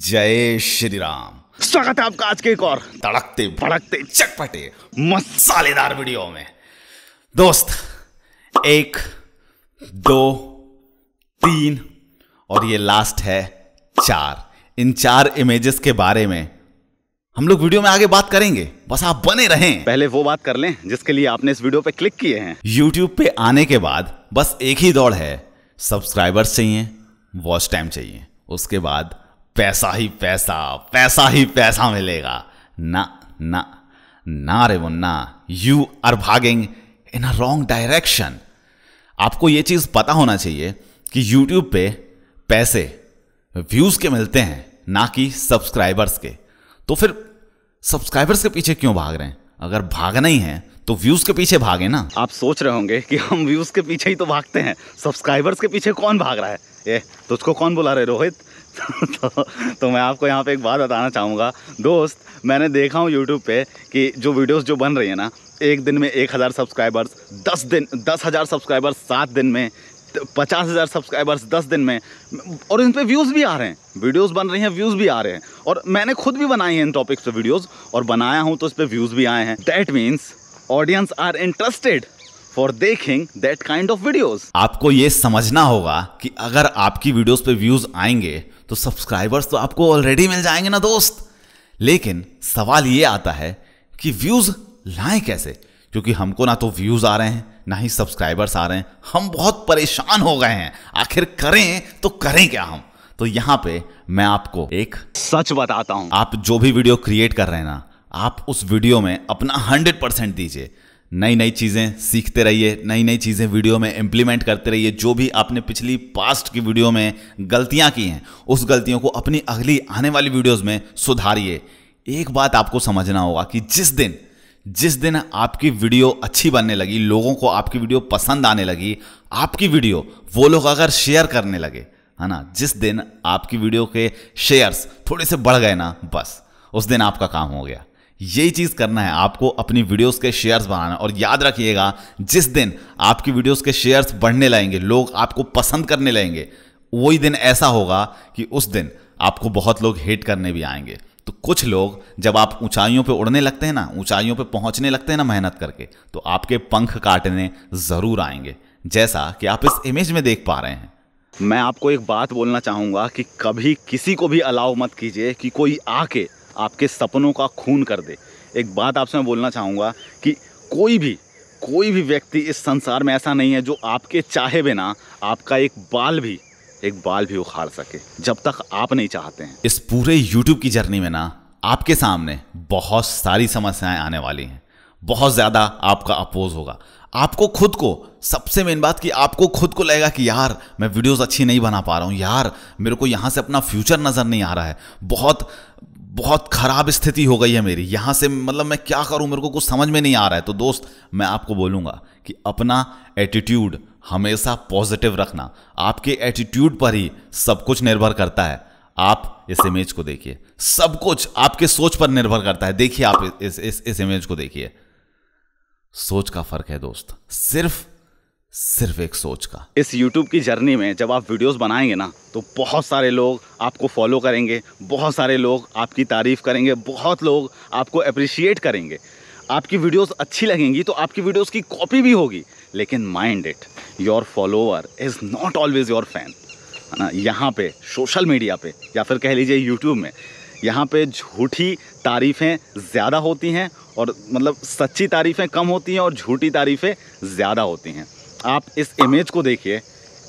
जय श्री राम स्वागत है आपका आज के एक और तड़कते भड़कते चटपटे मसालेदार वीडियो में दोस्त एक दो तीन और ये लास्ट है चार इन चार इमेजेस के बारे में हम लोग वीडियो में आगे बात करेंगे बस आप बने रहें पहले वो बात कर लें जिसके लिए आपने इस वीडियो पे क्लिक किए हैं यूट्यूब पे आने के बाद बस एक ही दौड़ है सब्सक्राइबर्स चाहिए वॉच टाइम चाहिए उसके बाद पैसा ही पैसा पैसा ही पैसा मिलेगा ना ना ना रे मुन्ना यू आर भागिंग इन अ रॉन्ग डायरेक्शन आपको ये चीज़ पता होना चाहिए कि यूट्यूब पे पैसे व्यूज़ के मिलते हैं ना कि सब्सक्राइबर्स के तो फिर सब्सक्राइबर्स के पीछे क्यों भाग रहे हैं अगर भागना ही है तो व्यूज के पीछे भागे ना आप सोच रहे होंगे कि हम व्यूज के पीछे ही तो भागते हैं सब्सक्राइबर्स के पीछे कौन भाग रहा है ये तुझको कौन बुला रहे रोहित तो, तो मैं आपको यहाँ पे एक बात बताना चाहूँगा दोस्त मैंने देखा हूँ यूट्यूब पे कि जो वीडियोस जो बन रही है ना एक दिन में एक हज़ार सब्सक्राइबर्स दस दिन दस हज़ार सब्सक्राइबर्स सात दिन में पचास हज़ार सब्सक्राइबर्स दस दिन में और इन पर व्यूज़ भी आ रहे हैं वीडियोस बन रही हैं व्यूज़ भी आ रहे हैं और मैंने खुद भी बनाई हैं इन टॉपिक्स पर वीडियोज़ और बनाया हूँ तो इस पर व्यूज़ भी आए हैं that means audience are interested for देखिंग दैट काइंड ऑफ वीडियोस आपको ये समझना होगा कि अगर आपकी वीडियोस पे व्यूज आएंगे तो सब्सक्राइबर्स तो आपको ऑलरेडी मिल जाएंगे ना दोस्त लेकिन सवाल ये आता है कि व्यूज लाए कैसे क्योंकि हमको ना तो व्यूज आ रहे हैं ना ही सब्सक्राइबर्स आ रहे हैं हम बहुत परेशान हो गए हैं आखिर करें तो करें क्या हम तो यहाँ पे मैं आपको एक सच बताता हूँ आप जो भी वीडियो क्रिएट कर रहे हैं ना आप उस वीडियो में अपना हंड्रेड परसेंट दीजिए नई नई चीज़ें सीखते रहिए नई नई चीज़ें वीडियो में इम्प्लीमेंट करते रहिए जो भी आपने पिछली पास्ट की वीडियो में गलतियाँ की हैं उस गलतियों को अपनी अगली आने वाली वीडियोस में सुधारिए एक बात आपको समझना होगा कि जिस दिन जिस दिन आपकी वीडियो अच्छी बनने लगी लोगों को आपकी वीडियो पसंद आने लगी आपकी वीडियो वो लोग अगर शेयर करने लगे है ना जिस दिन आपकी वीडियो के शेयर्स थोड़े से बढ़ गए ना बस उस दिन आपका काम हो गया यही चीज़ करना है आपको अपनी वीडियोस के शेयर्स बढ़ाना और याद रखिएगा जिस दिन आपकी वीडियोस के शेयर्स बढ़ने लगेंगे लोग आपको पसंद करने लगेंगे वही दिन ऐसा होगा कि उस दिन आपको बहुत लोग हेट करने भी आएंगे तो कुछ लोग जब आप ऊंचाइयों पे उड़ने लगते हैं ना ऊंचाइयों पे पहुंचने लगते हैं ना मेहनत करके तो आपके पंख काटने ज़रूर आएंगे जैसा कि आप इस इमेज में देख पा रहे हैं मैं आपको एक बात बोलना चाहूंगा कि कभी किसी को भी अलाउ मत कीजिए कि कोई आके आपके सपनों का खून कर दे एक बात आपसे मैं बोलना चाहूँगा कि कोई भी कोई भी व्यक्ति इस संसार में ऐसा नहीं है जो आपके चाहे बिना आपका एक बाल भी एक बाल भी उखाड़ सके जब तक आप नहीं चाहते हैं इस पूरे YouTube की जर्नी में ना आपके सामने बहुत सारी समस्याएं आने वाली हैं बहुत ज़्यादा आपका अपोज होगा आपको खुद को सबसे मेन बात कि आपको खुद को लगेगा कि यार मैं वीडियोस अच्छी नहीं बना पा रहा हूँ यार मेरे को यहाँ से अपना फ्यूचर नज़र नहीं आ रहा है बहुत बहुत ख़राब स्थिति हो गई है मेरी यहां से मतलब मैं क्या करूं मेरे को कुछ समझ में नहीं आ रहा है तो दोस्त मैं आपको बोलूंगा कि अपना एटीट्यूड हमेशा पॉजिटिव रखना आपके एटीट्यूड पर ही सब कुछ निर्भर करता है आप इस इमेज को देखिए सब कुछ आपके सोच पर निर्भर करता है देखिए आप इस इस इस इमेज को देखिए सोच का फर्क है दोस्त सिर्फ सिर्फ एक सोच का इस YouTube की जर्नी में जब आप वीडियोस बनाएंगे ना तो बहुत सारे लोग आपको फॉलो करेंगे बहुत सारे लोग आपकी तारीफ़ करेंगे बहुत लोग आपको अप्रिशिएट करेंगे आपकी वीडियोस अच्छी लगेंगी तो आपकी वीडियोस की कॉपी भी होगी लेकिन mind it your follower is not always your fan है ना यहाँ पे सोशल मीडिया पे या फिर कह लीजिए यूट्यूब में यहाँ पे झूठी तारीफ़ें ज़्यादा होती हैं और मतलब सच्ची तारीफ़ें कम होती हैं और झूठी तारीफ़ें ज़्यादा होती हैं आप इस इमेज को देखिए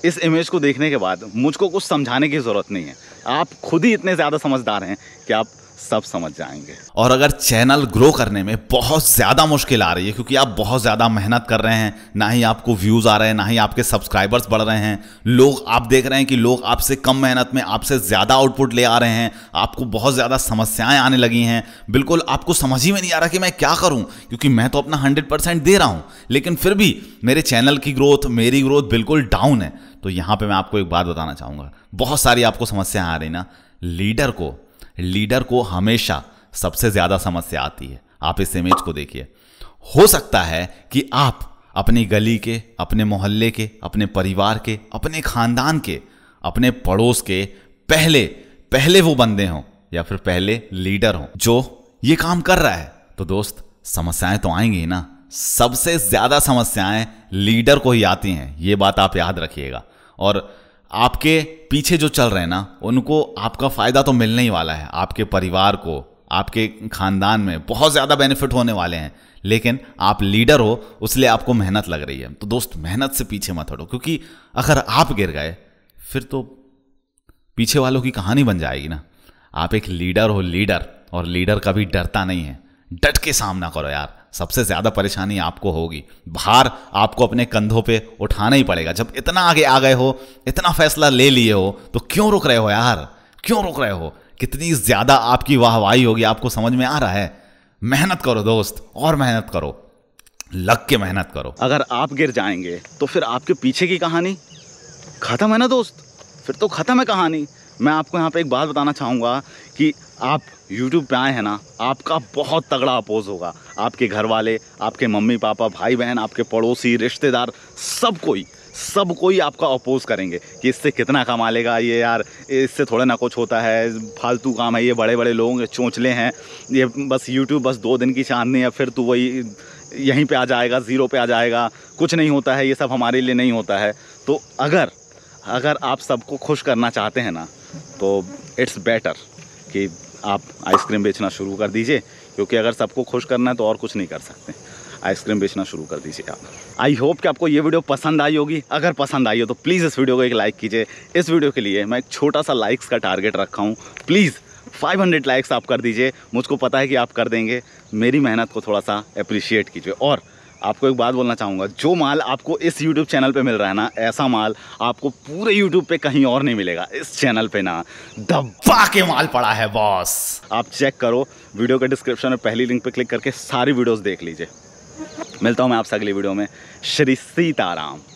इस इमेज को देखने के बाद मुझको कुछ समझाने की ज़रूरत नहीं है आप खुद ही इतने ज़्यादा समझदार हैं कि आप सब समझ जाएंगे और अगर चैनल ग्रो करने में बहुत ज़्यादा मुश्किल आ रही है क्योंकि आप बहुत ज़्यादा मेहनत कर रहे हैं ना ही आपको व्यूज़ आ रहे हैं ना ही आपके सब्सक्राइबर्स बढ़ रहे हैं लोग आप देख रहे हैं कि लोग आपसे कम मेहनत में आपसे ज़्यादा आउटपुट ले आ रहे हैं आपको बहुत ज़्यादा समस्याएं आने लगी हैं बिल्कुल आपको समझ ही में नहीं आ रहा कि मैं क्या करूं क्योंकि मैं तो अपना हंड्रेड दे रहा हूं लेकिन फिर भी मेरे चैनल की ग्रोथ मेरी ग्रोथ बिल्कुल डाउन है तो यहां पर मैं आपको एक बात बताना चाहूंगा बहुत सारी आपको समस्याएं आ रही ना लीडर को लीडर को हमेशा सबसे ज़्यादा समस्या आती है आप इस इमेज को देखिए हो सकता है कि आप अपनी गली के अपने मोहल्ले के अपने परिवार के अपने खानदान के अपने पड़ोस के पहले पहले वो बंदे हों या फिर पहले लीडर हों जो ये काम कर रहा है तो दोस्त समस्याएं तो आएंगी ही ना सबसे ज़्यादा समस्याएं लीडर को ही आती हैं ये बात आप याद रखिएगा और आपके पीछे जो चल रहे हैं ना उनको आपका फ़ायदा तो मिलने ही वाला है आपके परिवार को आपके खानदान में बहुत ज़्यादा बेनिफिट होने वाले हैं लेकिन आप लीडर हो उसलिए आपको मेहनत लग रही है तो दोस्त मेहनत से पीछे मत हटो क्योंकि अगर आप गिर गए फिर तो पीछे वालों की कहानी बन जाएगी ना आप एक लीडर हो लीडर और लीडर कभी डरता नहीं है डट के सामना करो यार सबसे ज़्यादा परेशानी आपको होगी भार आपको अपने कंधों पे उठाना ही पड़ेगा जब इतना आगे आ गए हो इतना फैसला ले लिए हो तो क्यों रुक रहे हो यार क्यों रुक रहे हो कितनी ज़्यादा आपकी वाहवाही होगी आपको समझ में आ रहा है मेहनत करो दोस्त और मेहनत करो लग के मेहनत करो अगर आप गिर जाएंगे तो फिर आपके पीछे की कहानी खत्म है ना दोस्त फिर तो खत्म है कहानी मैं आपको यहाँ पे एक बात बताना चाहूँगा कि आप YouTube पे आए हैं ना आपका बहुत तगड़ा अपोज होगा आपके घर वाले आपके मम्मी पापा भाई बहन आपके पड़ोसी रिश्तेदार सब कोई सब कोई आपका अपोज करेंगे कि इससे कितना कमा लेगा ये यार इससे थोड़ा ना कुछ होता है फालतू काम है ये बड़े बड़े लोग चोंचले हैं ये बस यूट्यूब बस दो दिन की चांदनी है फिर तू वही यहीं पे आ जाएगा ज़ीरो पे आ जाएगा कुछ नहीं होता है ये सब हमारे लिए नहीं होता है तो अगर अगर आप सबको खुश करना चाहते हैं ना तो इट्स बेटर कि आप आइसक्रीम बेचना शुरू कर दीजिए क्योंकि अगर सबको खुश करना है तो और कुछ नहीं कर सकते आइसक्रीम बेचना शुरू कर दीजिए आप आई होप कि आपको ये वीडियो पसंद आई होगी अगर पसंद आई हो तो प्लीज़ इस वीडियो को एक लाइक कीजिए इस वीडियो के लिए मैं एक छोटा सा लाइक्स का टारगेट रखा हूँ प्लीज़ 500 लाइक्स आप कर दीजिए मुझको पता है कि आप कर देंगे मेरी मेहनत को थोड़ा सा अप्रिशिएट कीजिए और आपको एक बात बोलना चाहूँगा जो माल आपको इस यूट्यूब चैनल पे मिल रहा है ना ऐसा माल आपको पूरे यूट्यूब पे कहीं और नहीं मिलेगा इस चैनल पे ना दबा के माल पड़ा है बॉस आप चेक करो वीडियो के डिस्क्रिप्शन में पहली लिंक पे क्लिक करके सारी वीडियोस देख लीजिए मिलता हूँ मैं आपसे अगली वीडियो में श्री सीताराम